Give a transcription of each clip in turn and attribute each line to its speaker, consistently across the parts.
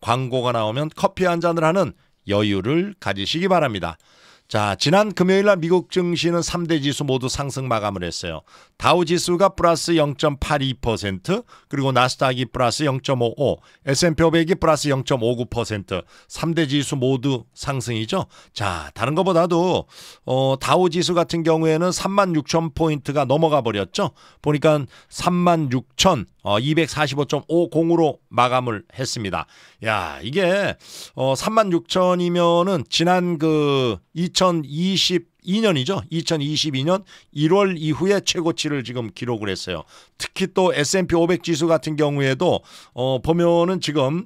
Speaker 1: 광고가 나오면 커피 한 잔을 하는 여유를 가지시기 바랍니다. 자, 지난 금요일 날 미국 증시는 3대 지수 모두 상승 마감을 했어요. 다우 지수가 플러스 0.82%, 그리고 나스닥이 플러스 0.55, S&P 500이 플러스 0.59%, 3대 지수 모두 상승이죠. 자, 다른 것보다도 어, 다우 지수 같은 경우에는 36,000 포인트가 넘어가 버렸죠. 보니까 36,000 어, 245.50으로 마감을 했습니다. 야, 이게 어, 3만 6천이면은 지난 그 2022년이죠. 2022년 1월 이후에 최고치를 지금 기록을 했어요. 특히 또 S&P 500 지수 같은 경우에도 어, 보면은 지금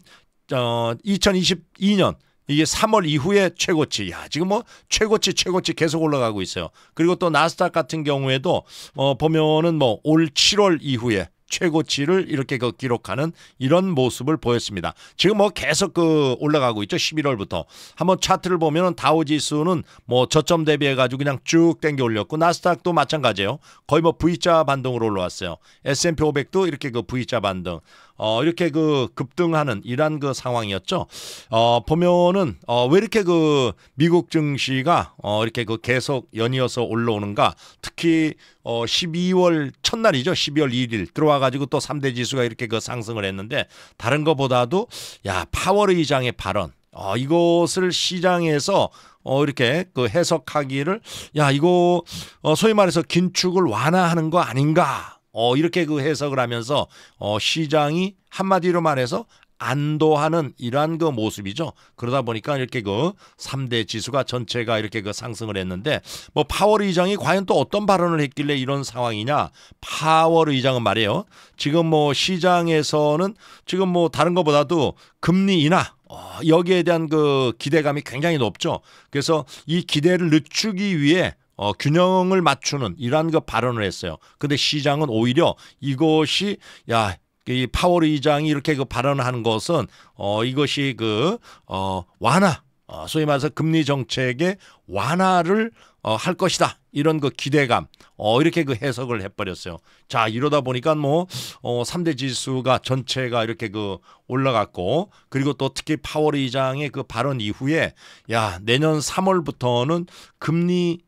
Speaker 1: 어, 2022년 이게 3월 이후에 최고치. 야, 지금 뭐 최고치 최고치 계속 올라가고 있어요. 그리고 또 나스닥 같은 경우에도 어 보면은 뭐 올 7월 이후에 최고치를 이렇게 그 기록하는 이런 모습을 보였습니다. 지금 뭐 계속 그 올라가고 있죠. 11월부터 한번 차트를 보면 다우지수는 뭐 저점 대비해 가지고 그냥 쭉 땡겨 올렸고 나스닥도 마찬가지예요. 거의 뭐 V자 반등으로 올라왔어요. S&P 500도 이렇게 그 V자 반등. 어, 이렇게 그 급등하는 이런 그 상황이었죠. 어, 보면은 어, 왜 이렇게 그 미국 증시가 어, 이렇게 그 계속 연이어서 올라오는가? 특히 어, 12월 첫날이죠. 12월 1일 들어와 가지고 또 3대 지수가 이렇게 그 상승을 했는데 다른 거보다도 야, 파월 의장의 발언 어, 이것을 시장에서 어, 이렇게 그 해석하기를 야, 이거 어, 소위 말해서 긴축을 완화하는 거 아닌가? 어, 이렇게 그 해석을 하면서 어, 시장이 한마디로 말해서 안도하는 이러한 그 모습이죠. 그러다 보니까 이렇게 그 3대 지수가 전체가 이렇게 그 상승을 했는데 뭐 파월 의장이 과연 또 어떤 발언을 했길래 이런 상황이냐. 파월 의장은 말이에요. 지금 뭐 시장에서는 지금 뭐 다른 것보다도 금리 인하 어, 여기에 대한 그 기대감이 굉장히 높죠. 그래서 이 기대를 늦추기 위해 어, 균형을 맞추는 이러한 그 발언을 했어요. 근데 시장은 오히려 이것이 야, 이 파월 의장이 이렇게 그 발언하는 것은 어, 이것이 그 어, 완화 어, 소위 말해서 금리 정책의 완화를 어, 할 것이다. 이런 그 기대감, 어, 이렇게 그 해석을 해버렸어요. 자, 이러다 보니까 뭐, 어, 3대 지수가 전체가 이렇게 그 올라갔고, 그리고 또 특히 파월 의장의 그 발언 이후에, 야, 내년 3월부터는 금리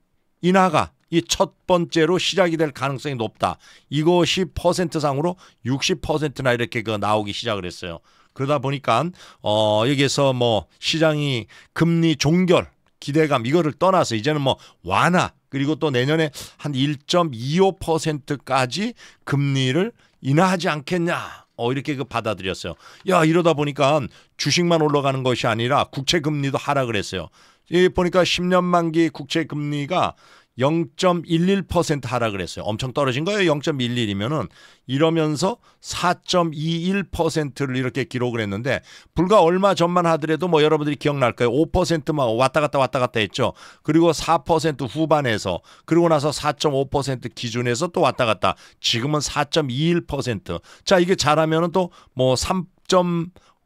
Speaker 1: 인하가 이 첫 번째로 시작이 될 가능성이 높다. 이것이 퍼센트상으로 60%나 이렇게 그 나오기 시작을 했어요. 그러다 보니까 어 여기에서 뭐 시장이 금리 종결 기대감 이거를 떠나서 이제는 뭐 완화 그리고 또 내년에 한 1.25%까지 금리를 인하하지 않겠냐. 어 이렇게 그 받아들였어요. 야 이러다 보니까 주식만 올라가는 것이 아니라 국채 금리도 하락을 했어요. 이 보니까 10년 만기 국채 금리가 0.11% 하락을 했어요. 엄청 떨어진 거예요. 0.11이면은 이러면서 4.21%를 이렇게 기록을 했는데 불과 얼마 전만 하더라도 뭐 여러분들이 기억날 거예요. 5%만 왔다 갔다 왔다 갔다 했죠. 그리고 4% 후반에서 그리고 나서 4.5% 기준에서 또 왔다 갔다. 지금은 4.21%. 자, 이게 잘하면은 또 뭐 3.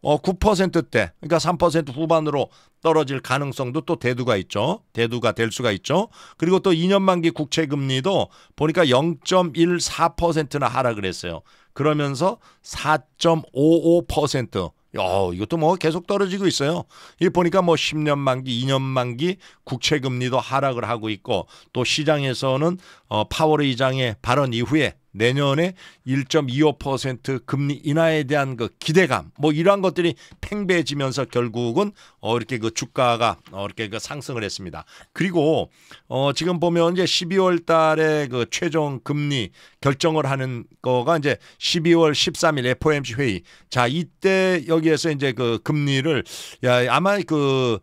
Speaker 1: 어, 9%대, 그러니까 3% 후반으로 떨어질 가능성도 또 대두가 있죠. 대두가 될 수가 있죠. 그리고 또 2년 만기 국채 금리도 보니까 0.14%나 하락을 했어요. 그러면서 4.55%. 어, 이것도 뭐 계속 떨어지고 있어요. 이 보니까 뭐 10년 만기, 2년 만기 국채 금리도 하락을 하고 있고 또 시장에서는 어, 파월 의장의 발언 이후에 내년에 1.25% 금리 인하에 대한 그 기대감 뭐 이러한 것들이 팽배해지면서 결국은 어 이렇게 그 주가가 어 이렇게 그 상승을 했습니다. 그리고 어 지금 보면 이제 12월 달에 그 최종 금리 결정을 하는 거가 이제 12월 13일 FOMC 회의. 자, 이때 여기에서 이제 그 금리를 야 아마 그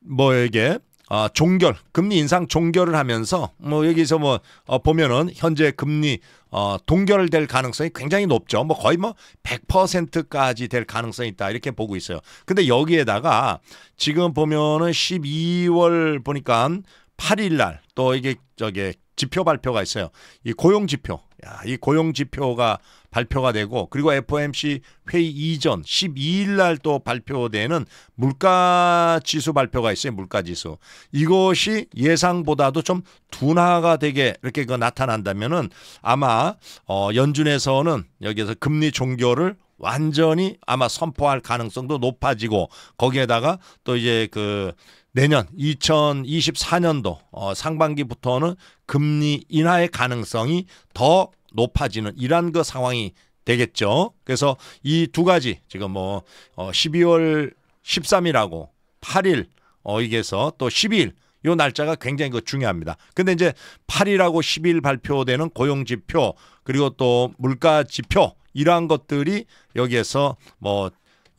Speaker 1: 뭐에게 어, 종결 금리 인상 종결을 하면서 뭐 여기서 뭐 어, 보면은 현재 금리 어, 동결될 가능성이 굉장히 높죠. 뭐 거의 뭐 100%까지 될 가능성이 있다 이렇게 보고 있어요. 근데 여기에다가 지금 보면은 12월 보니까 8일 날 또 이게 저게 지표 발표가 있어요. 이 고용 지표. 야, 이 고용 지표가 발표가 되고 그리고 FOMC 회의 이전 12일 날 또 발표되는 물가 지수 발표가 있어요. 물가 지수. 이것이 예상보다도 좀 둔화가 되게 이렇게 그 나타난다면은 아마 어 연준에서는 여기에서 금리 종결을 완전히 아마 선포할 가능성도 높아지고 거기에다가 또 이제 그 내년 2024년도 어 상반기부터는 금리 인하의 가능성이 더 높아지는 이러한 그 상황이 되겠죠. 그래서 이 두 가지 지금 뭐 12월 어, 13일하고 8일 어 이게서 또 12일 요 날짜가 굉장히 그 중요합니다. 근데 이제 8일하고 10일 발표되는 고용 지표 그리고 또 물가 지표 이러한 것들이 여기에서 뭐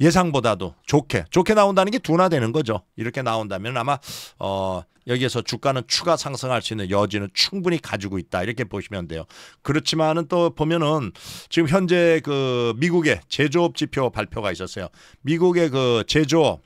Speaker 1: 예상보다도 좋게 좋게 나온다는 게 둔화되는 거죠. 이렇게 나온다면 아마 어 여기에서 주가는 추가 상승할 수 있는 여지는 충분히 가지고 있다 이렇게 보시면 돼요. 그렇지만은 또 보면은 지금 현재 그 미국의 제조업 지표 발표가 있었어요. 미국의 그 제조업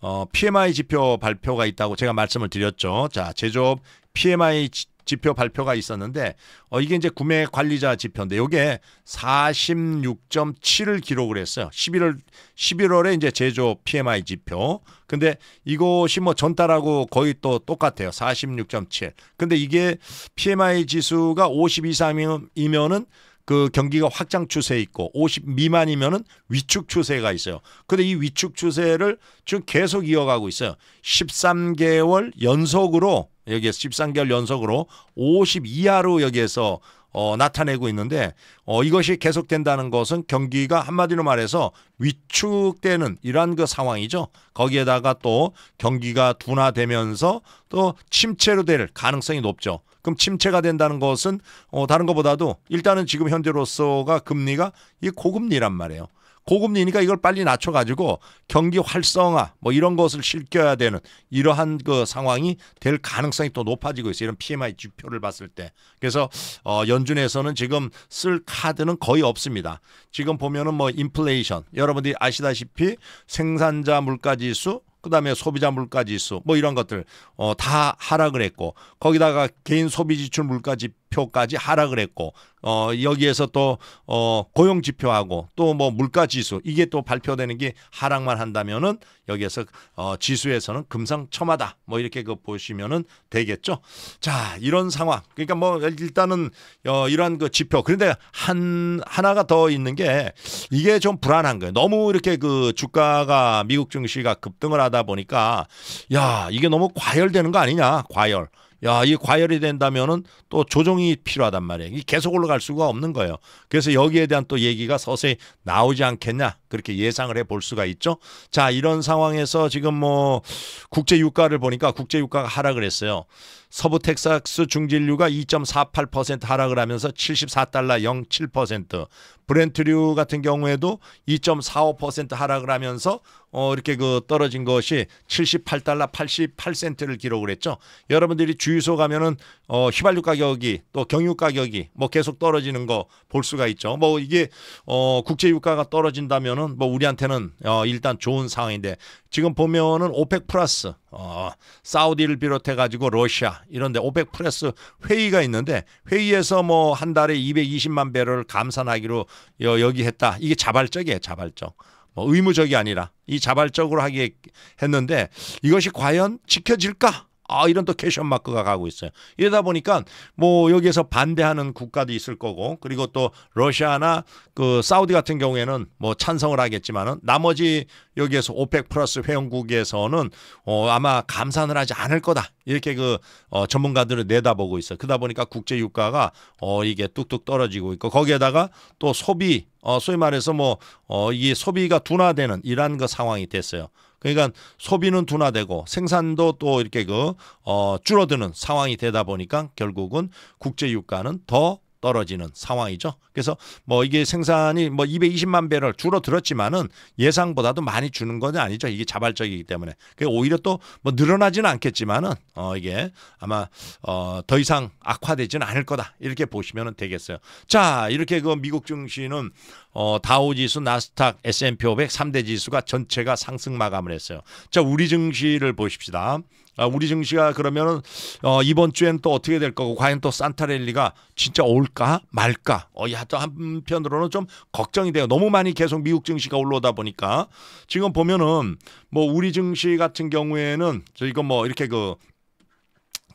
Speaker 1: 어, PMI 지표 발표가 있다고 제가 말씀을 드렸죠. 자, 제조업 PMI 지, 표 지표 발표가 있었는데 어 이게 이제 구매 관리자 지표인데 요게 46.7을 기록을 했어요. 11월 11월에 이제 제조 PMI 지표. 근데 이것이 뭐 전달하고 거의 또 똑같아요. 46.7. 근데 이게 PMI 지수가 50 이상이면은 그 경기가 확장 추세에 있고 50 미만이면은 위축 추세가 있어요. 근데 이 위축 추세를 지금 계속 이어가고 있어요. 13개월 연속으로 여기에서 13개월 연속으로 5 2 이하로 여기에서 어, 나타내고 있는데 어, 이것이 계속된다는 것은 경기가 한마디로 말해서 위축되는 이러한 그 상황이죠. 거기에다가 또 경기가 둔화되면서 또 침체로 될 가능성이 높죠. 그럼 침체가 된다는 것은 어, 다른 것보다도 일단은 지금 현재로서가 금리가 이 고금리란 말이에요. 고금리니까 이걸 빨리 낮춰가지고 경기 활성화 뭐 이런 것을 실켜야 되는 이러한 그 상황이 될 가능성이 또 높아지고 있어요. 이런 PMI 지표를 봤을 때. 그래서 어 연준에서는 지금 쓸 카드는 거의 없습니다. 지금 보면은 뭐 인플레이션 여러분들이 아시다시피 생산자 물가지수 그다음에 소비자 물가지수 뭐 이런 것들 어다 하락을 했고 거기다가 개인 소비지출 물가지표 지 표까지 하락을 했고 어 여기에서 또어 고용 지표하고 또 뭐 물가 지수 이게 또 발표되는 게 하락만 한다면은 여기에서 어 지수에서는 금상첨화다 뭐 이렇게 그 보시면은 되겠죠. 자, 이런 상황. 그러니까 뭐 일단은 어 이러한 그 지표 그런데 한 하나가 더 있는 게 이게 좀 불안한 거예요. 너무 이렇게 그 주가가 미국 증시가 급등을 하다 보니까 야, 이게 너무 과열되는 거 아니냐? 과열. 야, 이 과열이 된다면은 또 조정이 필요하단 말이에요. 계속 올라갈 수가 없는 거예요. 그래서 여기에 대한 또 얘기가 서서히 나오지 않겠냐 그렇게 예상을 해볼 수가 있죠. 자, 이런 상황에서 지금 뭐 국제 유가를 보니까 국제 유가가 하락을 했어요. 서부 텍사스 중진류가 2.48% 하락을 하면서 74달러 0.7%, 브렌트류 같은 경우에도 2.45% 하락을 하면서 어 이렇게 그 떨어진 것이 78달러 88센트를 기록을 했죠. 여러분들이 주유소 가면은 어 휘발유 가격이 또 경유 가격이 뭐 계속 떨어지는 거 볼 수가 있죠. 뭐 이게 어 국제 유가가 떨어진다면은 뭐 우리한테는 어 일단 좋은 상황인데 지금 보면은 오펙 플러스 어, 사우디를 비롯해 가지고 러시아 이런데 오펙 프레스 회의가 있는데 회의에서 뭐 한 달에 220만 배럴 감산하기로 여, 여기 했다. 이게 자발적이에요, 자발적. 뭐 의무적이 아니라 이 자발적으로 하게 했는데 이것이 과연 지켜질까? 아, 이런 또 캐션 마크가 가고 있어요. 이러다 보니까 뭐 여기에서 반대하는 국가도 있을 거고 그리고 또 러시아나 그 사우디 같은 경우에는 뭐 찬성을 하겠지만은 나머지 여기에서 오펙 플러스 회원국에서는 어 아마 감산을 하지 않을 거다. 이렇게 그 어 전문가들을 내다보고 있어. 그러다 보니까 국제 유가가 어 이게 뚝뚝 떨어지고 있고 거기에다가 또 소비 어 소위 말해서 뭐 어이 게 소비가 둔화되는 이런그 상황이 됐어요. 그러니까 소비는 둔화되고 생산도 또 이렇게 그 어, 줄어드는 상황이 되다 보니까 결국은 국제 유가는 더 떨어지는 상황이죠. 그래서 뭐 이게 생산이 뭐 220만 배를 줄어들었지만은 예상보다도 많이 주는 건 아니죠. 이게 자발적이기 때문에. 그 오히려 또 뭐 늘어나지는 않겠지만은 어 이게 아마 어 더 이상 악화되지는 않을 거다. 이렇게 보시면 되겠어요. 자, 이렇게 그 미국 증시는 어 다우 지수, 나스닥, S&P 500 3대 지수가 전체가 상승 마감을 했어요. 자, 우리 증시를 보십시다. 아, 우리 증시가 그러면은 어, 이번 주엔 또 어떻게 될 거고 과연 또 산타랠리가 진짜 올까 말까 어, 야, 또 한편으로는 좀 걱정이 돼요. 너무 많이 계속 미국 증시가 올라오다 보니까 지금 보면은 뭐 우리 증시 같은 경우에는 저 이거 뭐 이렇게 그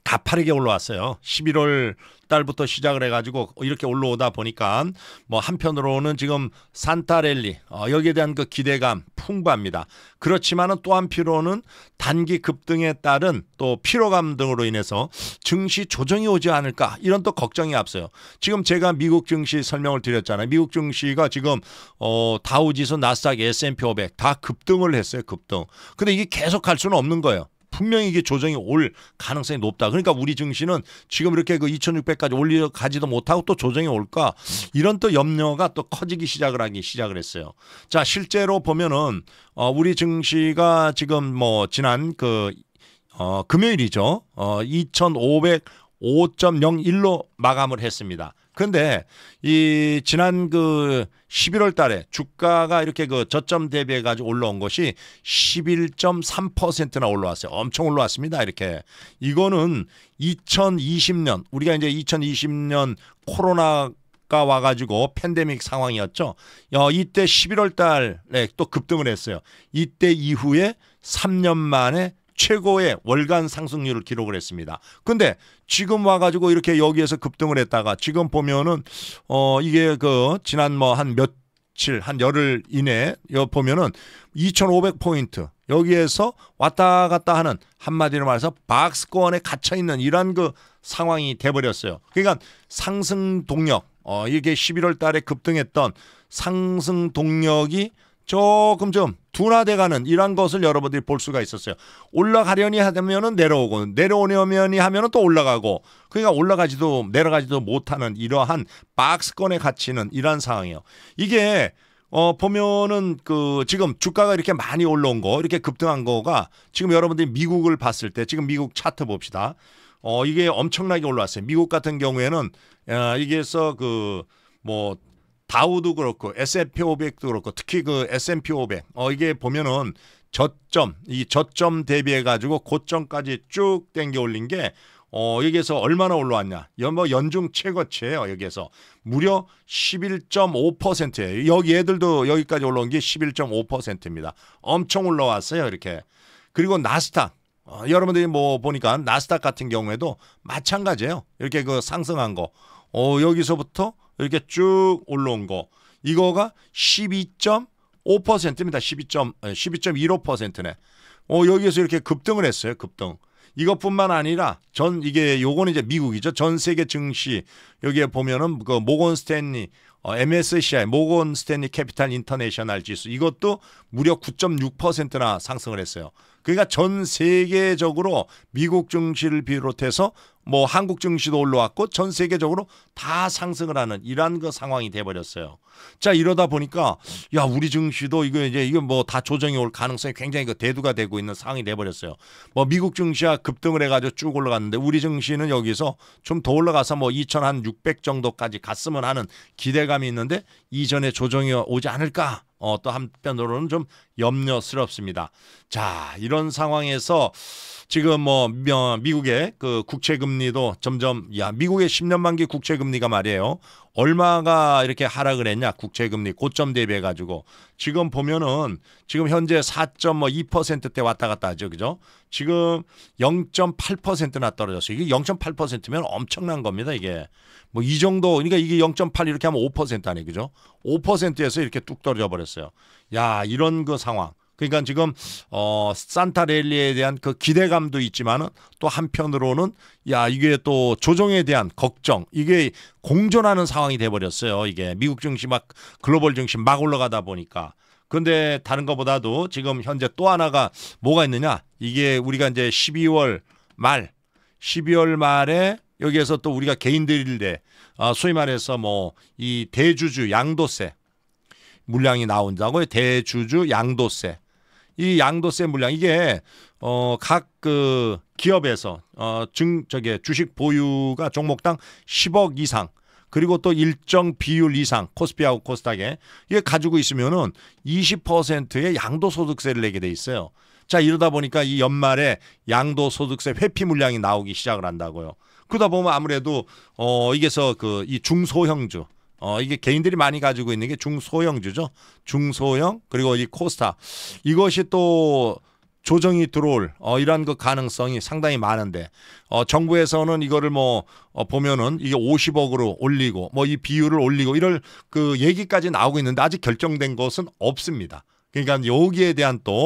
Speaker 1: 가파르게 올라왔어요. 11월 달부터 시작을 해가지고 이렇게 올라오다 보니까 뭐 한편으로는 지금 산타랠리 어, 여기에 대한 그 기대감 풍부합니다. 그렇지만은 또 한편으로는 단기 급등에 따른 또 피로감 등으로 인해서 증시 조정이 오지 않을까 이런 또 걱정이 앞서요. 지금 제가 미국 증시 설명을 드렸잖아요. 미국 증시가 지금 어, 다우지수, 나스닥, S&P 500 다 급등을 했어요. 급등. 근데 이게 계속 할 수는 없는 거예요. 분명히 이게 조정이 올 가능성이 높다. 그러니까 우리 증시는 지금 이렇게 그 2,600까지 올려 가지도 못하고 또 조정이 올까 이런 또 염려가 또 커지기 시작을 하기 시작을 했어요. 자 실제로 보면은 어, 우리 증시가 지금 뭐 지난 그 어, 금요일이죠. 어, 2,500 5.01로 마감을 했습니다. 그런데 이 지난 그 11월 달에 주가가 이렇게 그 저점 대비해 가지고 올라온 것이 11.3%나 올라왔어요. 엄청 올라왔습니다. 이렇게. 이거는 2020년 우리가 이제 2020년 코로나 가 와가지고 팬데믹 상황이었죠. 어, 이때 11월 달에 또 급등을 했어요. 이때 이후에 3년 만에 최고의 월간 상승률을 기록을 했습니다. 근데 지금 와가지고 이렇게 여기에서 급등을 했다가 지금 보면은 어 이게 그 지난 뭐 한 며칠 한 열흘 이내 여 보면은 2,500 포인트 여기에서 왔다 갔다 하는 한마디로 말해서 박스권에 갇혀 있는 이러한 그 상황이 돼버렸어요. 그러니까 상승 동력 어 이게 11월 달에 급등했던 상승 동력이 조금 좀 둔화돼가는 이러한 것을 여러분들이 볼 수가 있었어요. 올라가려니 하면은 내려오고 내려오려니 하면은 또 올라가고 그러니까 올라가지도 내려가지도 못하는 이러한 박스권에 갇히는 이러한 상황이에요. 이게 어 보면은 그 지금 주가가 이렇게 많이 올라온 거 이렇게 급등한 거가 지금 여러분들이 미국을 봤을 때 지금 미국 차트 봅시다. 어 이게 엄청나게 올라왔어요. 미국 같은 경우에는 어, 이게서 그뭐 다우도 그렇고 S&P 500도 그렇고 특히 그 S&P 500 어, 이게 보면은 저점 이 저점 대비해 가지고 고점까지 쭉 땡겨 올린 게 어, 여기에서 얼마나 올라왔냐? 연뭐 연중 최고치예요. 여기에서 무려 11.5%예요. 여기 애들도 여기까지 올라온 게 11.5%입니다. 엄청 올라왔어요. 이렇게 그리고 나스닥 어, 여러분들이 뭐 보니까 나스닥 같은 경우에도 마찬가지예요. 이렇게 그 상승한 거. 어, 여기서부터 이렇게 쭉 올라온 거 이거가 12.5%입니다. 12. 12.15%네. 어 여기에서 이렇게 급등을 했어요. 급등. 이것뿐만 아니라 전 이게 요거는 이제 미국이죠. 전 세계 증시 여기에 보면은 그 모건 스탠리 어, MSCI 모건 스탠리 캐피탈 인터내셔널 지수 이것도 무려 9.6%나 상승을 했어요. 그러니까 전 세계적으로 미국 증시를 비롯해서 뭐 한국 증시도 올라왔고 전 세계적으로 다 상승을 하는 이러한 그 상황이 돼버렸어요. 자 이러다 보니까 야 우리 증시도 이거 이제 이거 뭐 다 조정이 올 가능성이 굉장히 그 대두가 되고 있는 상황이 돼버렸어요. 뭐 미국 증시가 급등을 해가지고 쭉 올라갔는데 우리 증시는 여기서 좀 더 올라가서 뭐 2,600 정도까지 갔으면 하는 기대감이 있는데 이전에 조정이 오지 않을까 어, 또 한편으로는 좀 염려스럽습니다. 자, 이런 상황에서 지금 뭐 미국의 그 국채 금리도 점점 야 미국의 10년 만기 국채 금리가 말이에요. 얼마가 이렇게 하락을 했냐 국채금리 고점 대비해 가지고 지금 보면은 지금 현재 4.2%대 왔다 갔다 하죠 그죠 지금 0.8%나 떨어졌어요 이게 0.8%면 엄청난 겁니다 이게 뭐 이 정도 그러니까 이게 0.8 이렇게 하면 5% 아니 그죠 5%에서 이렇게 뚝 떨어져 버렸어요 야 이런 그 상황 그러니까 지금 어 산타 랠리에 대한 그 기대감도 있지만은 또 한편으로는 야 이게 또 조정에 대한 걱정 이게 공존하는 상황이 돼 버렸어요. 이게 미국 증시 막 글로벌 증시 막 올라가다 보니까 근데 다른 것보다도 지금 현재 또 하나가 뭐가 있느냐? 이게 우리가 이제 12월 말, 12월 말에 여기에서 또 우리가 개인들일때 아, 소위 말해서 뭐 이 대주주 양도세 물량이 나온다고 요 대주주 양도세 이 양도세 물량 이게 어각 그 기업에서 어증 저게 주식 보유가 종목당 10억 이상 그리고 또 일정 비율 이상 코스피하고 코스닥에 이게 가지고 있으면은 20%의 양도소득세를 내게 돼 있어요. 자 이러다 보니까 이 연말에 양도소득세 회피 물량이 나오기 시작을 한다고요. 그러다 보면 아무래도 어 이게서 그 이 중소형주 어, 이게 개인들이 많이 가지고 있는 게 중소형주죠. 중소형 그리고 이 코스타 이것이 또 조정이 들어올 어, 이런 그 가능성이 상당히 많은데 어, 정부에서는 이거를 뭐 어, 보면은 이게 50억으로 올리고 뭐 이 비율을 올리고 이럴 그 얘기까지 나오고 있는데 아직 결정된 것은 없습니다. 그러니까 여기에 대한 또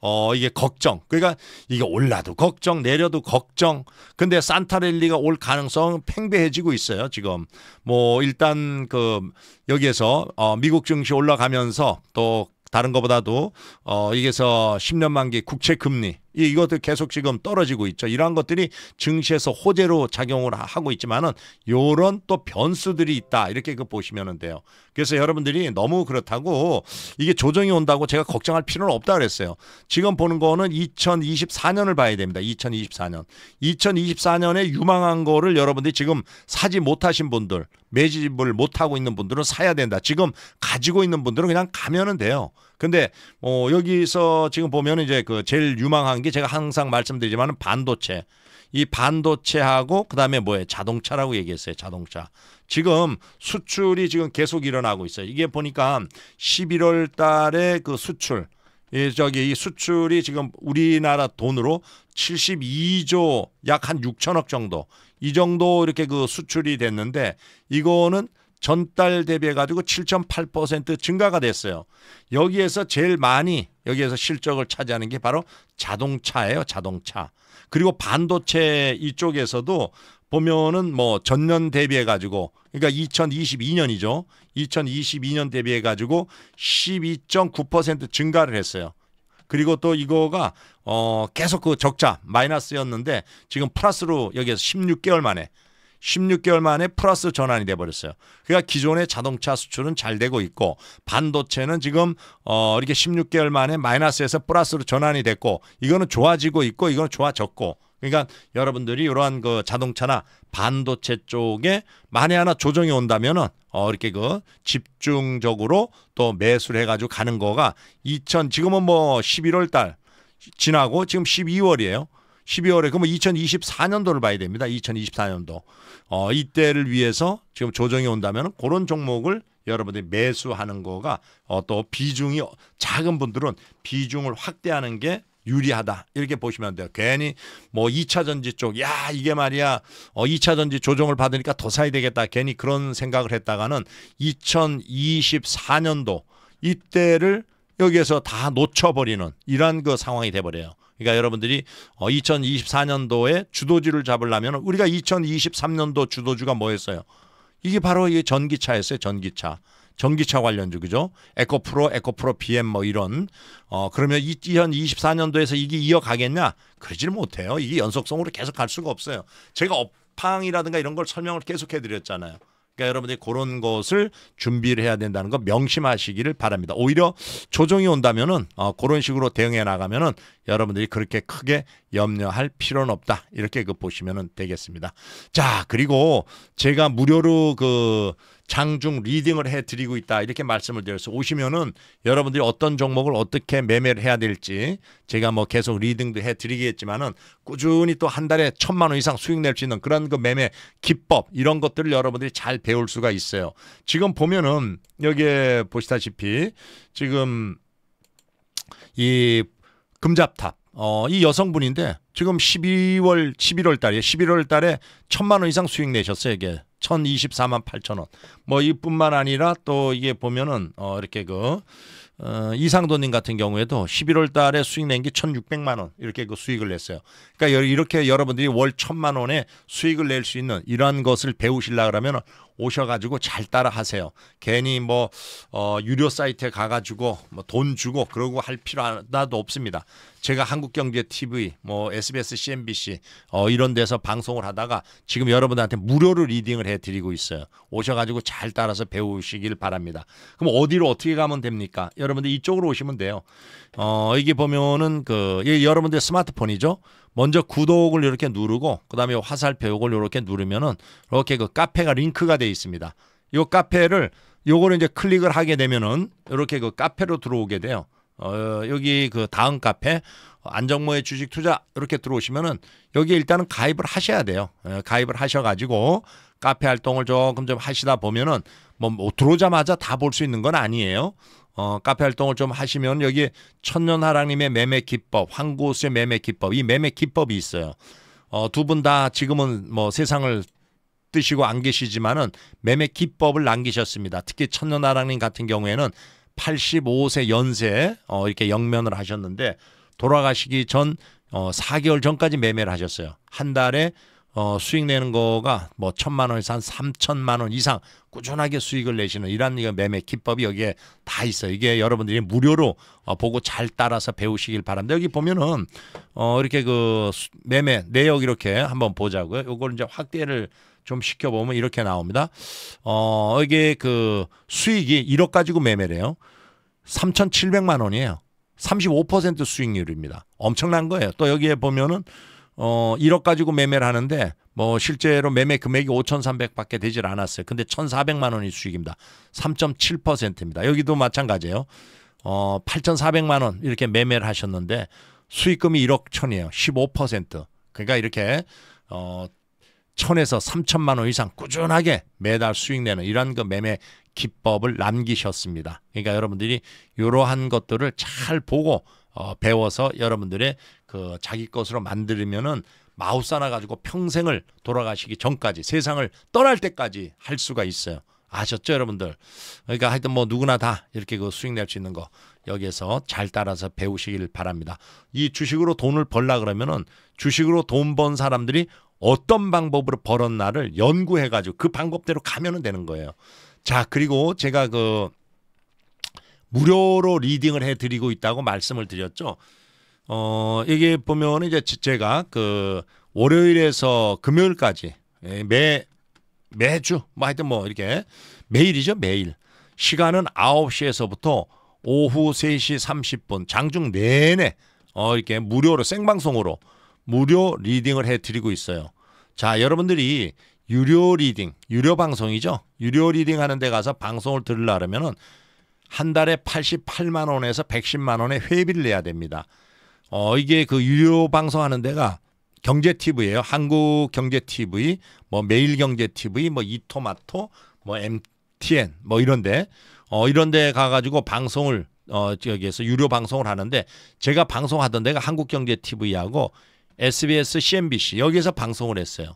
Speaker 1: 어 이게 걱정. 그러니까 이게 올라도 걱정, 내려도 걱정. 근데 산타랠리가 올 가능성 팽배해지고 있어요. 지금 뭐 일단 그 여기에서 어 미국 증시 올라가면서 또 다른 것보다도 어 이게서 10년 만기 국채 금리 이것도 계속 지금 떨어지고 있죠. 이러한 것들이 증시에서 호재로 작용을 하고 있지만은 요런 또 변수들이 있다. 이렇게 그 보시면 돼요. 그래서 여러분들이 너무 그렇다고 이게 조정이 온다고 제가 걱정할 필요는 없다 그랬어요. 지금 보는 거는 2024년을 봐야 됩니다. 2024년. 2024년에 유망한 거를 여러분들이 지금 사지 못하신 분들, 매집을 못 하고 있는 분들은 사야 된다. 지금 가지고 있는 분들은 그냥 가면은 돼요. 근데 어 여기서 지금 보면 이제 그 제일 유망한 게 제가 항상 말씀드리지만 반도체. 이 반도체하고 그다음에 뭐예요? 자동차라고 얘기했어요. 자동차. 지금 수출이 지금 계속 일어나고 있어요. 이게 보니까 11월 달에 그 수출 이 저기 이 수출이 지금 우리나라 돈으로 72조 약 한 6천억 정도 이 정도 이렇게 그 수출이 됐는데 이거는 전달 대비해 가지고 7.8% 증가가 됐어요. 여기에서 제일 많이 여기에서 실적을 차지하는 게 바로 자동차예요. 자동차. 그리고 반도체 이쪽에서도 보면은 뭐 전년 대비해 가지고 그러니까 2022년이죠. 2022년 대비해 가지고 12.9% 증가를 했어요. 그리고 또 이거가 어 계속 그 적자 마이너스였는데 지금 플러스로 여기에서 16개월 만에 16개월 만에 플러스 전환이 돼버렸어요. 그러니까 기존의 자동차 수출은 잘 되고 있고 반도체는 지금 어 이렇게 16개월 만에 마이너스에서 플러스로 전환이 됐고 이거는 좋아지고 있고 이거는 좋아졌고 그러니까 여러분들이 이러한 그 자동차나 반도체 쪽에 만에 하나 조정이 온다면은 어 이렇게 그 집중적으로 또 매수를 해가지고 가는 거가 2000 지금은 뭐 11월 달 지나고 지금 12월이에요. 12월에 그러면 2024년도를 봐야 됩니다. 2024년도 어, 이때를 위해서 지금 조정이 온다면 그런 종목을 여러분들이 매수하는 거가 어, 또 비중이 작은 분들은 비중을 확대하는 게 유리하다 이렇게 보시면 돼요. 괜히 뭐 2차 전지 쪽야 이게 말이야 어 2차 전지 조정을 받으니까 더 사야 되겠다 괜히 그런 생각을 했다가는 2024년도 이때를 여기에서 다 놓쳐버리는 이런그 상황이 돼버려요. 그러니까 여러분들이 2024년도에 어, 주도주를 잡으려면 우리가 2023년도 주도주가 뭐였어요? 이게 바로 이 전기차였어요. 전기차. 전기차 관련주 그죠? 에코프로, 에코프로 BM 뭐 이런 어 그러면 2024년도에서 이게 이어가겠냐? 그러질 못해요. 이게 연속성으로 계속 갈 수가 없어요. 제가 업황이라든가 이런 걸 설명을 계속 해드렸잖아요. 그러니까 여러분들이 그런 것을 준비를 해야 된다는 거 명심하시기를 바랍니다. 오히려 조정이 온다면은 어, 그런 식으로 대응해 나가면은 여러분들이 그렇게 크게 염려할 필요는 없다. 이렇게 그보시면 되겠습니다. 자, 그리고 제가 무료로 그 장중 리딩을 해드리고 있다 이렇게 말씀을 드려서 오시면은 여러분들이 어떤 종목을 어떻게 매매를 해야 될지 제가 뭐 계속 리딩도 해드리겠지만은 꾸준히 또 한 달에 천만 원 이상 수익 낼 수 있는 그런 그 매매 기법 이런 것들을 여러분들이 잘 배울 수가 있어요. 지금 보면은 여기에 보시다시피 지금 이 금잡탑 어, 이 여성분인데 지금 12월 11월 달에 11월 달에 천만 원 이상 수익 내셨어요 이게 1,024만 8천 원. 뭐 이뿐만 아니라 또 이게 보면은 어 이렇게 그 어, 이상도님 같은 경우에도 11월 달에 수익 낸 게 1,600만 원 이렇게 그 수익을 냈어요. 그러니까 이렇게 여러분들이 월 1,000만 원에 수익을 낼 수 있는 이러한 것을 배우시라 그러면 오셔가지고 잘 따라 하세요. 괜히 뭐 어, 유료 사이트에 가가지고 뭐 돈 주고 그러고 할 필요 하나도 없습니다. 제가 한국경제 TV, 뭐 SBS, CNBC 어, 이런 데서 방송을 하다가 지금 여러분들한테 무료로 리딩을 해드리고 있어요. 오셔가지고 잘 따라서 배우시길 바랍니다. 그럼 어디로 어떻게 가면 됩니까? 여러분들 이쪽으로 오시면 돼요. 어, 이게 보면은 그 여러분들 스마트폰이죠. 먼저 구독을 이렇게 누르고 그 다음에 화살표 요걸 이렇게 누르면은 이렇게 그 카페가 링크가 되어 있습니다. 요 카페를 요거를 이제 클릭을 하게 되면은 이렇게 그 카페로 들어오게 돼요. 어, 여기 그 다음 카페 안정모의 주식 투자 이렇게 들어오시면은 여기 일단은 가입을 하셔야 돼요. 에, 예, 가입을 하셔가지고 카페 활동을 조금 좀 하시다 보면은 뭐, 뭐 들어오자마자 다 볼 수 있는 건 아니에요. 어, 카페 활동을 좀 하시면 여기 에 천년하랑님의 매매 기법, 황고수의 매매 기법, 이 매매 기법이 있어요. 어, 두 분 다 지금은 뭐 세상을 뜨시고 안 계시지만은 매매 기법을 남기셨습니다. 특히 천년하랑님 같은 경우에는 85세 연세 어, 이렇게 영면을 하셨는데 돌아가시기 전 어, 4개월 전까지 매매를 하셨어요. 한 달에 어, 수익 내는 거가 뭐 천만 원에서 한 삼천만 원 이상 꾸준하게 수익을 내시는 이런 이거 매매 기법이 여기에 다 있어요. 이게 여러분들이 무료로 어, 보고 잘 따라서 배우시길 바랍니다. 여기 보면은 어, 이렇게 그 매매 내역 이렇게 한번 보자고요. 이걸 이제 확대를 좀 시켜보면 이렇게 나옵니다. 어, 이게 그 수익이 1억 가지고 매매래요. 3,700만 원이에요. 35% 수익률입니다. 엄청난 거예요. 또 여기에 보면은 어 1억 가지고 매매를 하는데 뭐 실제로 매매 금액이 5,300밖에 되질 않았어요. 근데 1,400만 원이 수익입니다. 3.7%입니다. 여기도 마찬가지예요. 어 8,400만 원 이렇게 매매를 하셨는데 수익금이 1억 천이에요. 15%. 그러니까 이렇게 어 천에서 3천만 원 이상 꾸준하게 매달 수익 내는 이런 그 매매 기법을 남기셨습니다. 그러니까 여러분들이 이러한 것들을 잘 보고 어, 배워서 여러분들의 그 자기 것으로 만들면은 마우스 하나 가지고 평생을 돌아가시기 전까지 세상을 떠날 때까지 할 수가 있어요. 아셨죠 여러분들 그러니까 하여튼 뭐 누구나 다 이렇게 그 수익 낼 수 있는 거 여기에서 잘 따라서 배우시길 바랍니다 이 주식으로 돈을 벌라 그러면은 주식으로 돈 번 사람들이 어떤 방법으로 벌었나를 연구해 가지고 그 방법대로 가면은 되는 거예요 자 그리고 제가 그 무료로 리딩을 해드리고 있다고 말씀을 드렸죠. 어, 이게 보면 이제 제가 그 월요일에서 금요일까지 예, 매 매주 뭐 하여튼 뭐 이렇게 매일이죠 매일 시간은 9시에서부터 오후 3시 30분 장중 내내 어 이렇게 무료로 생방송으로 무료 리딩을 해드리고 있어요. 자 여러분들이 유료 리딩 유료 방송이죠 유료 리딩 하는 데 가서 방송을 들으려면은 한 달에 88만 원에서 110만 원의 회비를 내야 됩니다. 어 이게 그 유료 방송하는 데가 경제 TV예요. 한국 경제 TV, 뭐 매일 경제 TV, 뭐 이토마토, 뭐 MTN 뭐 이런데 어 이런데 가가지고 방송을 어 저기에서 유료 방송을 하는데 제가 방송하던 데가 한국 경제 TV하고 SBS, CNBC 여기에서 방송을 했어요.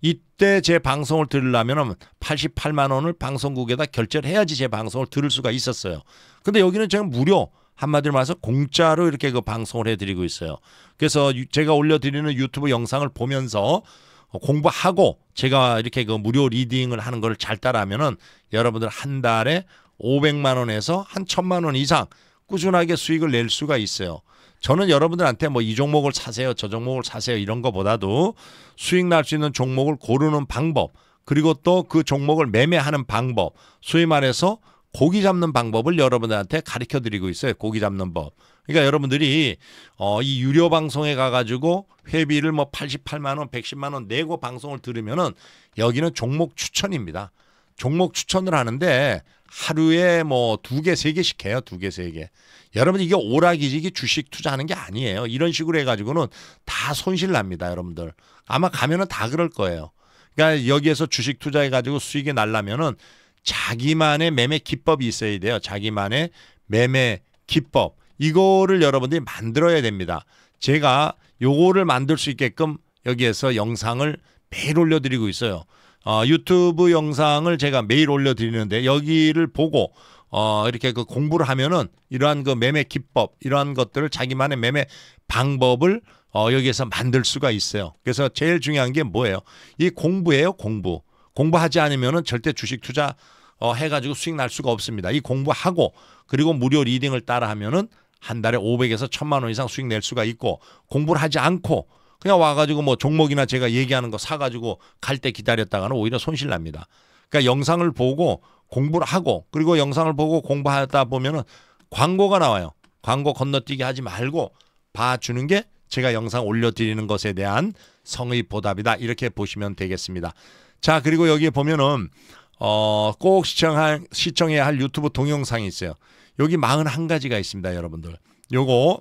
Speaker 1: 이때 제 방송을 들으려면 88만 원을 방송국에다 결제를 해야지 제 방송을 들을 수가 있었어요. 근데 여기는 제가 무료 한마디로 말해서 공짜로 이렇게 그 방송을 해드리고 있어요. 그래서 제가 올려드리는 유튜브 영상을 보면서 공부하고 제가 이렇게 그 무료 리딩을 하는 걸 잘 따라하면은 여러분들 한 달에 500만 원에서 한 천만 원 이상 꾸준하게 수익을 낼 수가 있어요. 저는 여러분들한테 뭐 이 종목을 사세요, 저 종목을 사세요 이런 것보다도 수익 날 수 있는 종목을 고르는 방법, 그리고 또 그 종목을 매매하는 방법, 소위 말해서 고기 잡는 방법을 여러분들한테 가르쳐 드리고 있어요. 고기 잡는 법. 그러니까 여러분들이 어, 이 유료 방송에 가가지고 회비를 뭐 88만 원, 110만 원 내고 방송을 들으면은 여기는 종목 추천입니다. 종목 추천을 하는데 하루에 뭐 두 개, 세 개씩 해요. 두 개, 세 개. 여러분 이게 오락이지 이게 주식 투자하는 게 아니에요. 이런 식으로 해가지고는 다 손실 납니다. 여러분들. 아마 가면은 다 그럴 거예요. 그러니까 여기에서 주식 투자해가지고 수익이 날라면은 자기만의 매매 기법이 있어야 돼요. 자기만의 매매 기법. 이거를 여러분들이 만들어야 됩니다. 제가 요거를 만들 수 있게끔 여기에서 영상을 매일 올려드리고 있어요. 어, 유튜브 영상을 제가 매일 올려드리는데 여기를 보고 어, 이렇게 그 공부를 하면은 이러한 그 매매 기법, 이러한 것들을 자기만의 매매 방법을 어, 여기에서 만들 수가 있어요. 그래서 제일 중요한 게 뭐예요? 이 공부예요, 공부. 공부하지 않으면은 절대 주식 투자 어, 해가지고 수익 날 수가 없습니다. 이 공부하고 그리고 무료 리딩을 따라 하면은 한 달에 500에서 1000만 원 이상 수익 낼 수가 있고 공부를 하지 않고 그냥 와가지고 뭐 종목이나 제가 얘기하는 거 사가지고 갈 때 기다렸다가는 오히려 손실 납니다. 그러니까 영상을 보고 공부를 하고 그리고 영상을 보고 공부하다 보면은 광고가 나와요. 광고 건너뛰기 하지 말고 봐주는 게 제가 영상 올려드리는 것에 대한 성의 보답이다. 이렇게 보시면 되겠습니다. 자, 그리고 여기에 보면은 어, 꼭 시청할, 시청해야 할 유튜브 동영상이 있어요. 여기 41가지가 있습니다, 여러분들. 요거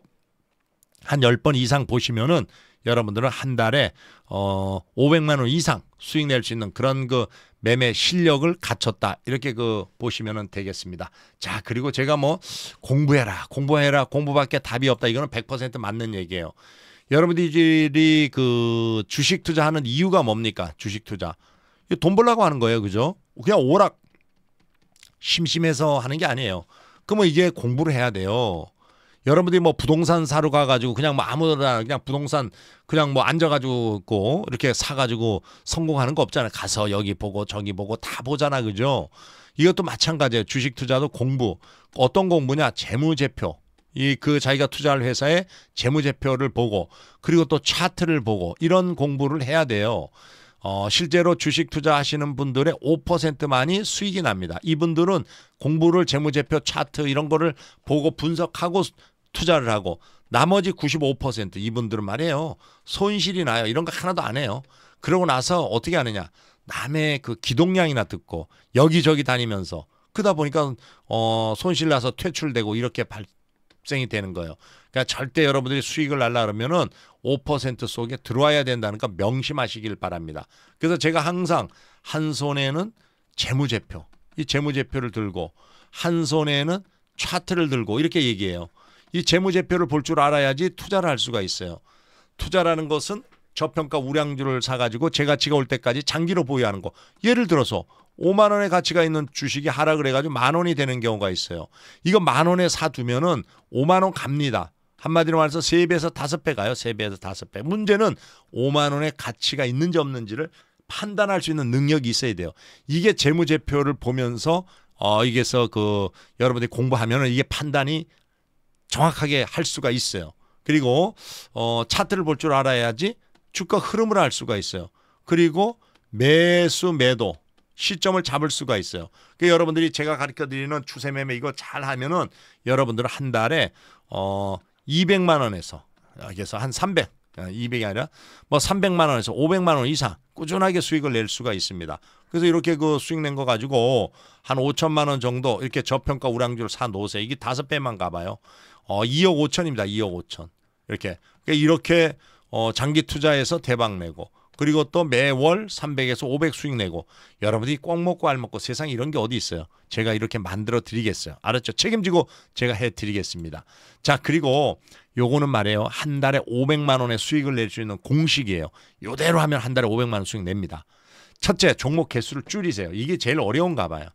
Speaker 1: 한 10번 이상 보시면은 여러분들은 한 달에 어 500만 원 이상 수익 낼 수 있는 그런 그 매매 실력을 갖췄다 이렇게 그보시면 되겠습니다. 자 그리고 제가 뭐 공부해라 공부해라 공부밖에 답이 없다 이거는 100% 맞는 얘기예요. 여러분들이 그 주식 투자하는 이유가 뭡니까? 주식 투자 돈 벌라고 하는 거예요, 그죠? 그냥 오락 심심해서 하는 게 아니에요. 그러면 이게 공부를 해야 돼요. 여러분들이 뭐 부동산 사러 가가지고 그냥 뭐 아무나 그냥 부동산 그냥 뭐 앉아가지고 이렇게 사가지고 성공하는 거 없잖아요. 가서 여기 보고 저기 보고 다 보잖아. 그죠? 이것도 마찬가지예요. 주식 투자도 공부. 어떤 공부냐? 재무제표. 이 그 자기가 투자할 회사의 재무제표를 보고 그리고 또 차트를 보고 이런 공부를 해야 돼요. 어, 실제로 주식 투자하시는 분들의 5%만이 수익이 납니다. 이분들은 공부를 재무제표 차트 이런 거를 보고 분석하고 투자를 하고 나머지 95% 이분들은 말이에요. 손실이 나요. 이런 거 하나도 안 해요. 그러고 나서 어떻게 하느냐. 남의 그 기동량이나 듣고 여기저기 다니면서 그러다 보니까 어 손실 나서 퇴출되고 이렇게 발생이 되는 거예요. 그러니까 절대 여러분들이 수익을 날라 그러면은 5% 속에 들어와야 된다는 거 명심하시길 바랍니다. 그래서 제가 항상 한 손에는 재무제표, 이 재무제표를 들고 한 손에는 차트를 들고 이렇게 얘기해요. 이 재무제표를 볼 줄 알아야지 투자를 할 수가 있어요. 투자라는 것은 저평가 우량주를 사가지고 제 가치가 올 때까지 장기로 보유하는 거. 예를 들어서 5만 원의 가치가 있는 주식이 하락을 해가지고 만 원이 되는 경우가 있어요. 이거 만 원에 사두면은 5만 원 갑니다. 한마디로 말해서 3배에서 5배 가요. 3배에서 5배. 문제는 5만 원의 가치가 있는지 없는지를 판단할 수 있는 능력이 있어야 돼요. 이게 재무제표를 보면서 어, 이게서 그 여러분들이 공부하면은 이게 판단이 정확하게 할 수가 있어요. 그리고 어, 차트를 볼 줄 알아야지 주가 흐름을 알 수가 있어요. 그리고 매수 매도 시점을 잡을 수가 있어요. 그러니까 여러분들이 제가 가르쳐 드리는 추세 매매 이거 잘 하면은 여러분들은 한 달에 어 200만 원에서 그래서 한 300, 200이 그러니까 아니라 뭐 300만 원에서 500만 원 이상 꾸준하게 수익을 낼 수가 있습니다. 그래서 이렇게 그 수익 낸 거 가지고 한 5천만 원 정도 이렇게 저평가 우량주를 사 놓으세요. 이게 다섯 배만 가봐요. 어, 2억 5천입니다. 2억 5천. 이렇게. 그러니까 이렇게 어, 장기 투자해서 대박 내고 그리고 또 매월 300에서 500 수익 내고 여러분들이 꽉 먹고 알 먹고 세상 에 이런 게 어디 있어요. 제가 이렇게 만들어 드리겠어요. 알았죠? 책임지고 제가 해 드리겠습니다. 자, 그리고 요거는 말이에요. 한 달에 500만 원의 수익을 낼 수 있는 공식이에요. 요대로 하면 한 달에 500만 원 수익 냅니다. 첫째, 종목 개수를 줄이세요. 이게 제일 어려운가 봐요.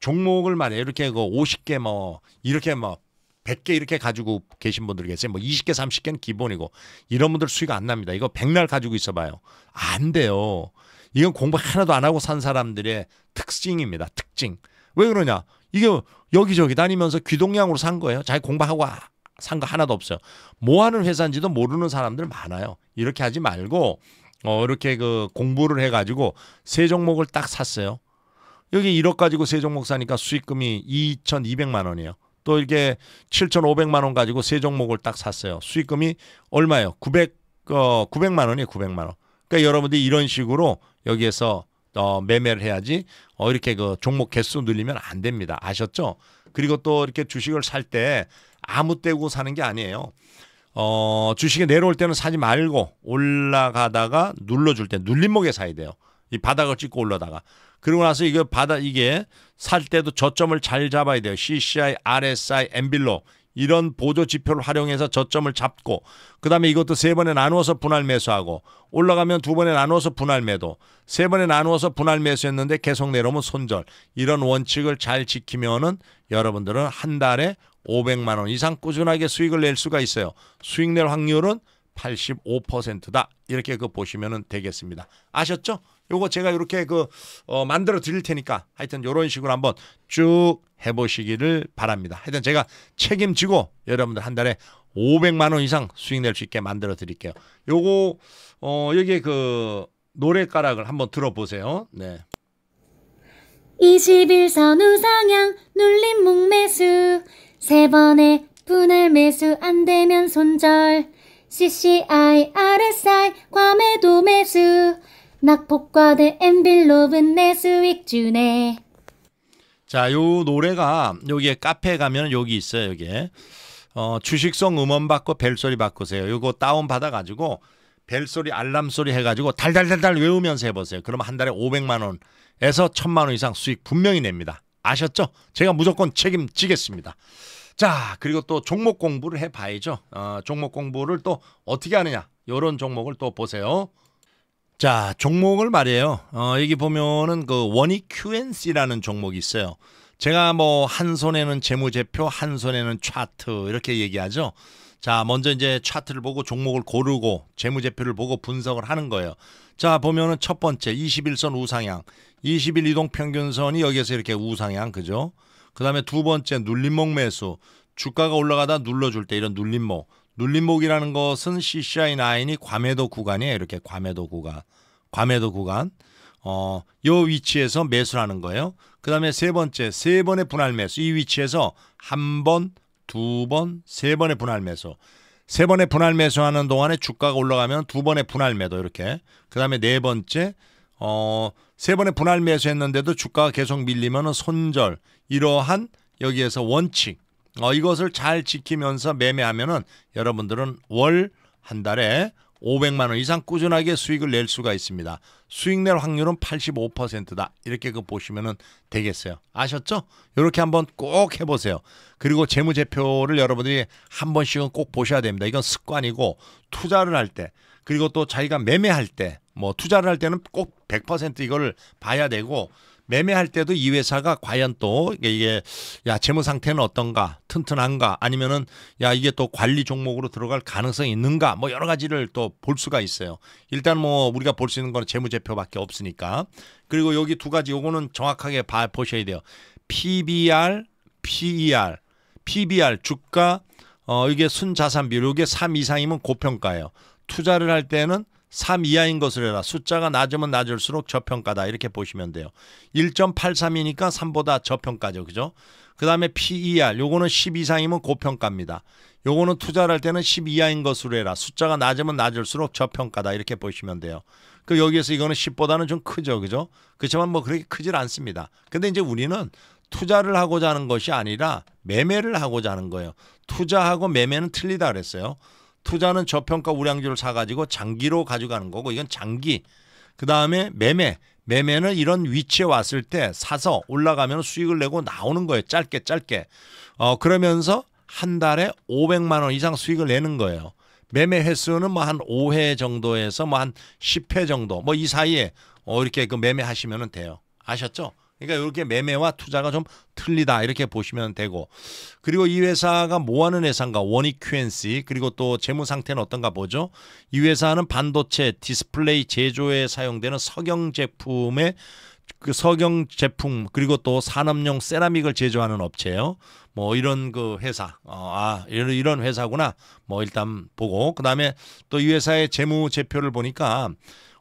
Speaker 1: 종목을 말해 이렇게 그 50개 뭐 이렇게 뭐 100개 이렇게 가지고 계신 분들 계세요. 뭐 20개, 30개는 기본이고 이런 분들 수익 안 납니다. 이거 1 0 0날 가지고 있어 봐요. 안 돼요. 이건 공부 하나도 안 하고 산 사람들의 특징입니다. 특징. 왜 그러냐? 이게 여기저기 다니면서 귀동량으로 산 거예요. 자기 공부하고 산 거 하나도 없어요. 뭐 하는 회사인지도 모르는 사람들 많아요. 이렇게 하지 말고 어 이렇게 그 공부를 해 가지고 세 종목을 딱 샀어요. 여기 1억 가지고 세 종목 사니까 수익금이 2,200만 원이에요. 또 이렇게 7,500만 원 가지고 세 종목을 딱 샀어요. 수익금이 얼마예요? 900 어, 900만 원이에요. 900만 원. 그러니까 여러분들이 이런 식으로 여기에서 어, 매매를 해야지 어, 이렇게 그 종목 개수 늘리면 안 됩니다. 아셨죠? 그리고 또 이렇게 주식을 살 때 아무 때고 사는 게 아니에요. 어, 주식이 내려올 때는 사지 말고 올라가다가 눌러줄 때 눌림목에 사야 돼요. 이 바닥을 찍고 올라다가 그리고 나서 이거 받아 이게 살 때도 저점을 잘 잡아야 돼요. CCI, RSI, 엠빌로 이런 보조 지표를 활용해서 저점을 잡고 그다음에 이것도 세 번에 나누어서 분할 매수하고 올라가면 두 번에 나누어서 분할 매도 세 번에 나누어서 분할 매수했는데 계속 내려오면 손절 이런 원칙을 잘 지키면은 여러분들은 한 달에 500만 원 이상 꾸준하게 수익을 낼 수가 있어요. 수익 낼 확률은 85%다. 이렇게 그 보시면 되겠습니다. 아셨죠? 요거 제가 이렇게 그 어, 만들어 드릴 테니까 하여튼 요런 식으로 한번 쭉 해보시기를 바랍니다. 하여튼 제가 책임지고 여러분들 한 달에 500만 원 이상 수익 낼 수 있게 만들어 드릴게요. 요거 어, 여기에 그 노래가락을 한번 들어보세요. 네. 21선 우상향 눌림 목매수 세 번의 분할 매수 안 되면 손절 CCI RSI 과매도 매수 낙폭과대 엔빌롭은 내 수익 주네. 자, 요 노래가 여기에 카페 가면 여기 있어요. 여기에 어, 주식성 음원 받고 벨소리 바꾸세요. 요거 다운 받아가지고 벨소리 알람소리 해가지고 달달달달 외우면서 해보세요. 그러면 한 달에 500만 원에서 1000만 원 이상 수익 분명히 냅니다. 아셨죠? 제가 무조건 책임지겠습니다. 자, 그리고 또 종목 공부를 해봐야죠. 어, 종목 공부를 또 어떻게 하느냐. 요런 종목을 또 보세요. 자, 종목을 말이에요. 어, 여기 보면은 그 원익 QNC라는 종목이 있어요. 제가 뭐 한 손에는 재무제표, 한 손에는 차트 이렇게 얘기하죠. 자, 먼저 이제 차트를 보고 종목을 고르고 재무제표를 보고 분석을 하는 거예요. 자, 보면은 첫 번째 21선 우상향, 20일 이동 평균선이 여기에서 이렇게 우상향 그죠? 그다음에 두 번째 눌림목 매수. 주가가 올라가다 눌러줄 때 이런 눌림목. 눌림목이라는 것은 CCI9이 과해도 구간이에요. 이렇게 과해도 구간. 과해도 구간. 어, 요 위치에서 매수를 하는 거예요. 그 다음에 세 번째, 세 번의 분할 매수. 이 위치에서 한 번, 두 번, 세 번의 분할 매수. 세 번의 분할 매수하는 동안에 주가가 올라가면 두 번의 분할 매도 이렇게. 그 다음에 네 번째, 어, 세 번의 분할 매수했는데도 주가가 계속 밀리면 손절. 이러한 여기에서 원칙. 어, 이것을 잘 지키면서 매매하면은 여러분들은 월 한 달에 500만 원 이상 꾸준하게 수익을 낼 수가 있습니다. 수익 낼 확률은 85%다. 이렇게 그 보시면은 되겠어요. 아셨죠? 이렇게 한번 꼭 해보세요. 그리고 재무제표를 여러분들이 한 번씩은 꼭 보셔야 됩니다. 이건 습관이고 투자를 할 때 그리고 또 자기가 매매할 때 뭐 투자를 할 때는 꼭 100% 이걸 봐야 되고 매매할 때도 이 회사가 과연 또 이게 야 재무 상태는 어떤가 튼튼한가 아니면은 야 이게 또 관리 종목으로 들어갈 가능성이 있는가 뭐 여러 가지를 또 볼 수가 있어요. 일단 뭐 우리가 볼 수 있는 건 재무제표밖에 없으니까 그리고 여기 두 가지 요거는 정확하게 봐 보셔야 돼요. PBR, PER, PBR 주가 어 이게 순자산 비율 이게 3 이상이면 고평가예요. 투자를 할 때는 3 이하인 것을 해라. 숫자가 낮으면 낮을수록 저평가다. 이렇게 보시면 돼요. 1.83이니까 3보다 저평가죠. 그죠? 그 다음에 PER 요거는 10 이상이면 고평가입니다. 요거는 투자를 할 때는 10 이하인 것으로 해라. 숫자가 낮으면 낮을수록 저평가다. 이렇게 보시면 돼요. 그 여기에서 이거는 10보다는 좀 크죠. 그죠? 그렇지만 뭐 그렇게 크질 않습니다. 근데 이제 우리는 투자를 하고자 하는 것이 아니라 매매를 하고자 하는 거예요. 투자하고 매매는 틀리다 그랬어요. 투자는 저평가 우량주를 사가지고 장기로 가져가는 거고 이건 장기. 그 다음에 매매. 매매는 이런 위치에 왔을 때 사서 올라가면 수익을 내고 나오는 거예요. 짧게 짧게. 어 그러면서 한 달에 500만 원 이상 수익을 내는 거예요. 매매 횟수는 뭐 한 5회 정도에서 뭐 한 10회 정도 뭐 이 사이에 어 이렇게 그 매매하시면 돼요. 아셨죠? 그러니까 이렇게 매매와 투자가 좀 틀리다 이렇게 보시면 되고 그리고 이 회사가 뭐 하는 회사인가 원익 큐엔씨 그리고 또 재무 상태는 어떤가 보죠 이 회사는 반도체 디스플레이 제조에 사용되는 석영 제품의 그 석영 제품 그리고 또 산업용 세라믹을 제조하는 업체예요 뭐 이런 그 회사 어, 아 이런 회사구나 뭐 일단 보고 그다음에 또 이 회사의 재무 제표를 보니까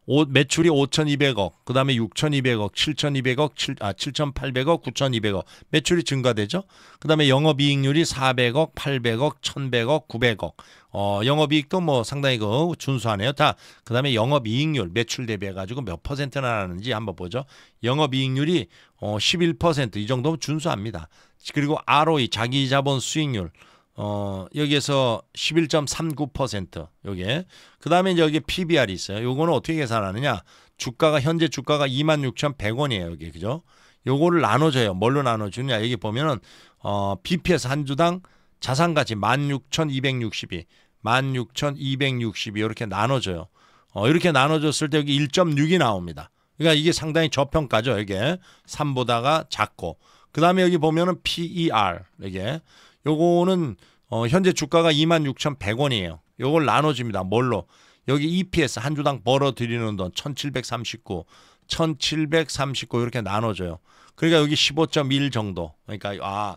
Speaker 1: 오, 매출이 5,200억, 그 다음에 6,200억, 7,200억, 7, 아, 7,800억, 9,200억 매출이 증가되죠. 그 다음에 영업이익률이 400억, 800억, 1,100억, 900억. 어, 영업이익도 뭐 상당히 그 준수하네요. 다. 그 다음에 영업이익률 매출 대비해가지고 몇 퍼센트나 하는지 한번 보죠. 영업이익률이 어, 11%이 정도면 준수합니다. 그리고 ROE 자기자본 수익률 어, 여기에서 11.39% 요게. 그다음에 여기 PBR이 있어요. 요거는 어떻게 계산하느냐? 주가가 현재 주가가 26,100원이에요, 여기. 그죠? 요거를 나눠 줘요. 뭘로 나눠 주냐? 느 여기 보면은 어, BPS 한 주당 자산 가치 16,262, 16,262 이렇게 나눠 줘요. 어, 이렇게 나눠 줬을 때 여기 1.6이 나옵니다. 그러니까 이게 상당히 저평가죠, 이게. 3보다가 작고. 그다음에 여기 보면은 PER 이게 요거는 어, 현재 주가가 26,100원이에요. 요걸 나눠줍니다. 뭘로? 여기 EPS 한 주당 벌어들이는 돈 1739, 1739 이렇게 나눠줘요. 그러니까 여기 15.1 정도. 그러니까 아,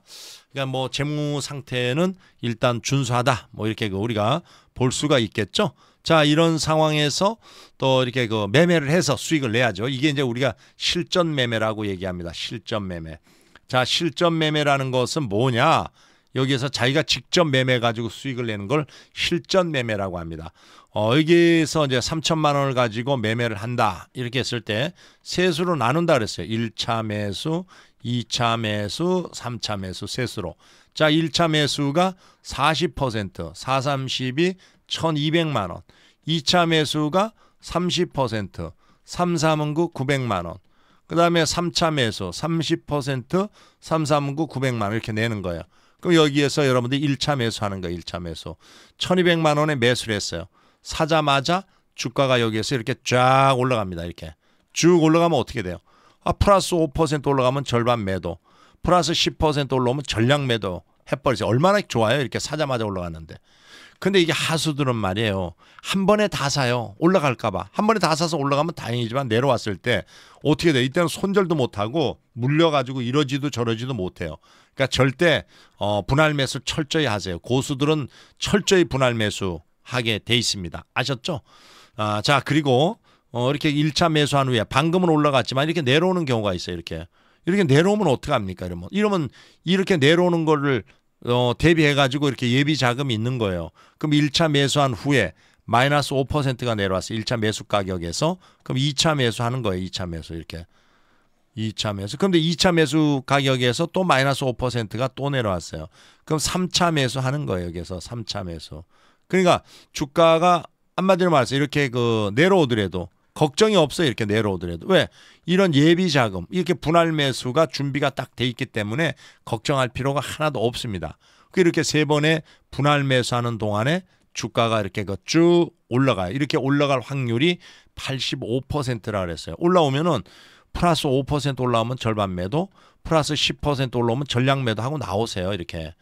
Speaker 1: 그러니까 뭐 재무 상태는 일단 준수하다. 뭐 이렇게 그 우리가 볼 수가 있겠죠. 자, 이런 상황에서 또 이렇게 그 매매를 해서 수익을 내야죠. 이게 이제 우리가 실전 매매라고 얘기합니다. 실전 매매. 자, 실전 매매라는 것은 뭐냐? 여기에서 자기가 직접 매매 가지고 수익을 내는 걸 실전 매매라고 합니다. 어, 여기에서 이제 3천만 원을 가지고 매매를 한다. 이렇게 했을 때 세수로 나눈다 그랬어요. 1차 매수, 2차 매수, 3차 매수 세수로. 자, 1차 매수가 40%, 430이 1200만 원. 2차 매수가 30%, 339 900만 원. 그다음에 3차 매수 30% 339 900만 원 이렇게 내는 거예요. 그럼 여기에서 여러분들 1차 매수하는 거 1차 매수. 1200만 원에 매수를 했어요. 사자마자 주가가 여기에서 이렇게 쫙 올라갑니다. 이렇게. 쭉 올라가면 어떻게 돼요? 아, 플러스 5% 올라가면 절반 매도. 플러스 10% 올라오면 전량 매도 해버리세요. 얼마나 좋아요. 이렇게 사자마자 올라갔는데 근데 이게 하수들은 말이에요. 한 번에 다 사요. 올라갈까봐. 한 번에 다 사서 올라가면 다행이지만 내려왔을 때 어떻게 돼? 이때는 손절도 못하고 물려가지고 이러지도 저러지도 못해요. 그러니까 절대 어, 분할 매수 철저히 하세요. 고수들은 철저히 분할 매수 하게 돼 있습니다. 아셨죠? 아, 자 그리고 어, 이렇게 1차 매수한 후에 방금은 올라갔지만 이렇게 내려오는 경우가 있어요. 이렇게 이렇게 내려오면 어떡 합니까? 이러면 이러면 이렇게 내려오는 거를 어, 대비해 가지고 이렇게 예비 자금이 있는 거예요. 그럼 1차 매수한 후에 마이너스 5%가 내려왔어요. 1차 매수 가격에서 그럼 2차 매수하는 거예요. 2차 매수 이렇게 2차 매수. 그런데 2차 매수 가격에서 또 마이너스 5%가 또 내려왔어요. 그럼 3차 매수 하는 거예요. 그래서 3차 매수. 그러니까 주가가 한마디로 말해서 이렇게 그 내려오더라도 걱정이 없어 요 이렇게 내려오더라도 왜 이런 예비 자금 이렇게 분할 매수가 준비가 딱 돼 있기 때문에 걱정할 필요가 하나도 없습니다. 그러니까 이렇게 세 번의 분할 매수하는 동안에 주가가 이렇게 그 쭉 올라가요. 이렇게 올라갈 확률이 85%라 그랬어요. 올라오면은 플러스 5% 올라오면 절반 매도, 플러스 10% 올라오면 전량 매도하고 나오세요. 이렇게.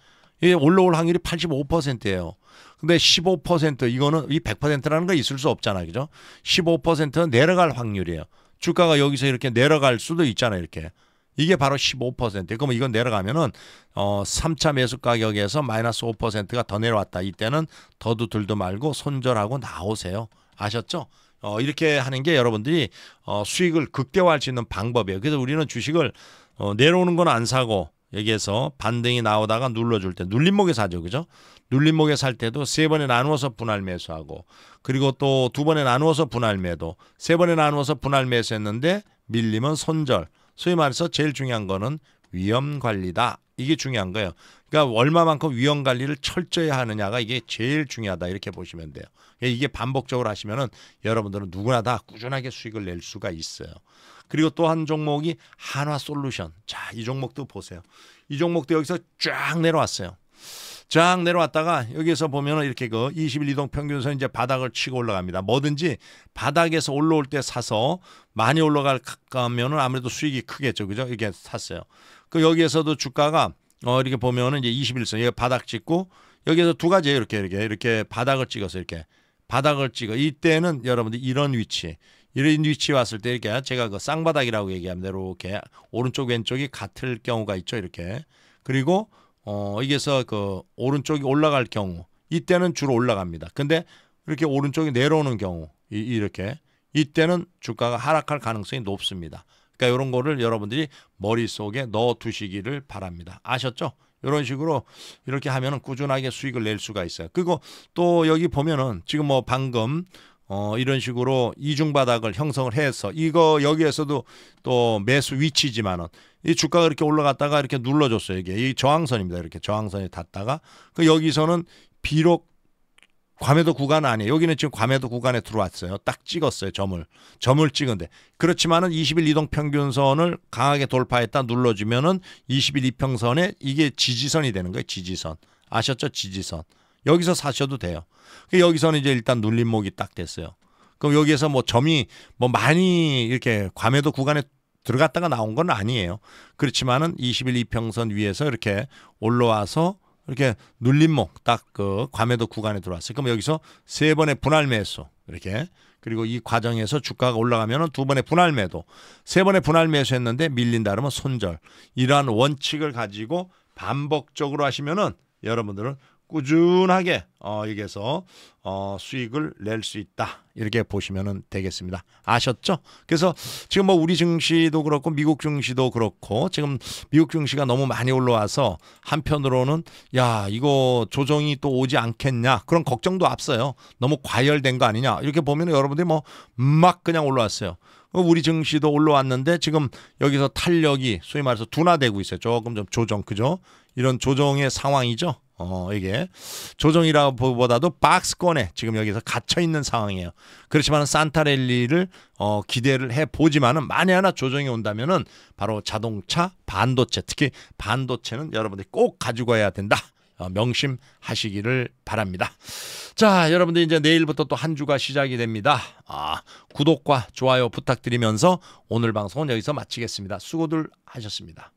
Speaker 1: 이게 예, 올라올 확률이 85%예요. 근데 15% 이거는 이 100%라는 거 있을 수없잖아 그죠? 15%는 내려갈 확률이에요. 주가가 여기서 이렇게 내려갈 수도 있잖아 이렇게. 이게 바로 15%. 그러면 이건 내려가면은 어 3차 매수 가격에서 마이너스 5%가 더 내려왔다. 이때는 더도 들도 말고 손절하고 나오세요. 아셨죠? 어, 이렇게 하는 게 여러분들이 어, 수익을 극대화할 수 있는 방법이에요. 그래서 우리는 주식을 어, 내려오는 건 안 사고 여기에서 반등이 나오다가 눌러줄 때 눌림목에 사죠. 그죠? 눌림목에 살 때도 세 번에 나누어서 분할 매수하고 그리고 또 두 번에 나누어서 분할 매도 세 번에 나누어서 분할 매수했는데 밀리면 손절 소위 말해서 제일 중요한 거는 위험 관리다 이게 중요한 거예요. 그러니까 얼마만큼 위험 관리를 철저히 하느냐가 이게 제일 중요하다 이렇게 보시면 돼요. 그러니까 이게 반복적으로 하시면은 여러분들은 누구나 다 꾸준하게 수익을 낼 수가 있어요. 그리고 또 한 종목이 한화 솔루션. 자, 이 종목도 보세요. 이 종목도 여기서 쫙 내려왔어요. 쫙 내려왔다가 여기에서 보면은 이렇게 그 2 1 이동 평균선 이제 바닥을 치고 올라갑니다. 뭐든지 바닥에서 올라올 때 사서 많이 올라가면은 갈 아무래도 수익이 크겠죠. 그죠? 이게 렇 샀어요. 그 여기에서도 주가가 어 이렇게 보면은 이제 21선 여기 바닥 찍고 여기에서 두 가지 이렇게 이렇게 이렇게 바닥을 찍어서 이렇게 바닥을 찍어 이때는 여러분들 이런 위치 이런 위치 왔을 때 이렇게 제가 그 쌍바닥이라고 얘기합니다. 이렇게 오른쪽 왼쪽이 같을 경우가 있죠. 이렇게 그리고 어, 이게서 그 오른쪽이 올라갈 경우 이때는 주로 올라갑니다. 근데 이렇게 오른쪽이 내려오는 경우 이, 이렇게 이때는 주가가 하락할 가능성이 높습니다. 그러니까 이런 거를 여러분들이 머릿속에 넣어 두시기를 바랍니다. 아셨죠? 이런 식으로 이렇게 하면 꾸준하게 수익을 낼 수가 있어요. 그리고 또 여기 보면은 지금 뭐 방금 어 이런 식으로 이중 바닥을 형성을 해서 이거 여기에서도 또 매수 위치지만은 이 주가가 이렇게 올라갔다가 이렇게 눌러줬어요. 이게 이 저항선입니다. 이렇게 저항선이 닿다가 그 여기서는 비록 괌에도 구간 아니에요. 여기는 지금 괌에도 구간에 들어왔어요. 딱 찍었어요. 점을. 점을 찍은데. 그렇지만은 20일 이동 평균선을 강하게 돌파했다 눌러주면은 20일 이평선에 이게 지지선이 되는 거예요. 지지선. 아셨죠? 지지선. 여기서 사셔도 돼요. 그 여기서는 이제 일단 눌림목이 딱 됐어요. 그럼 여기에서 뭐 점이 뭐 많이 이렇게 괌에도 구간에 들어갔다가 나온 건 아니에요. 그렇지만은 21 2평선 위에서 이렇게 올라와서 이렇게 눌림목 딱 그 과매도 구간에 들어왔어요. 그럼 여기서 세 번의 분할 매수 이렇게 그리고 이 과정에서 주가가 올라가면 은두 번의 분할 매도 세 번의 분할 매수했는데 밀린다 그러면 손절 이러한 원칙을 가지고 반복적으로 하시면은 여러분들은 꾸준하게 어, 여기에서 어, 수익을 낼 수 있다 이렇게 보시면 되겠습니다. 아셨죠? 그래서 지금 뭐 우리 증시도 그렇고 미국 증시도 그렇고 지금 미국 증시가 너무 많이 올라와서 한편으로는 야 이거 조정이 또 오지 않겠냐 그런 걱정도 앞서요. 너무 과열된 거 아니냐 이렇게 보면 여러분들이 뭐 막 그냥 올라왔어요. 어, 우리 증시도 올라왔는데 지금 여기서 탄력이 소위 말해서 둔화되고 있어요. 조금 좀 조정 그죠? 이런 조정의 상황이죠. 어, 이게 조정이라보다도 박스권에 지금 여기서 갇혀 있는 상황이에요. 그렇지만 산타랠리를 어, 기대를 해 보지만은 만에 하나 조정이 온다면은 바로 자동차, 반도체, 특히 반도체는 여러분들이 꼭 가지고 가야 된다. 어, 명심하시기를 바랍니다. 자, 여러분들 이제 내일부터 또 한 주가 시작이 됩니다. 아, 구독과 좋아요 부탁드리면서 오늘 방송은 여기서 마치겠습니다. 수고들 하셨습니다.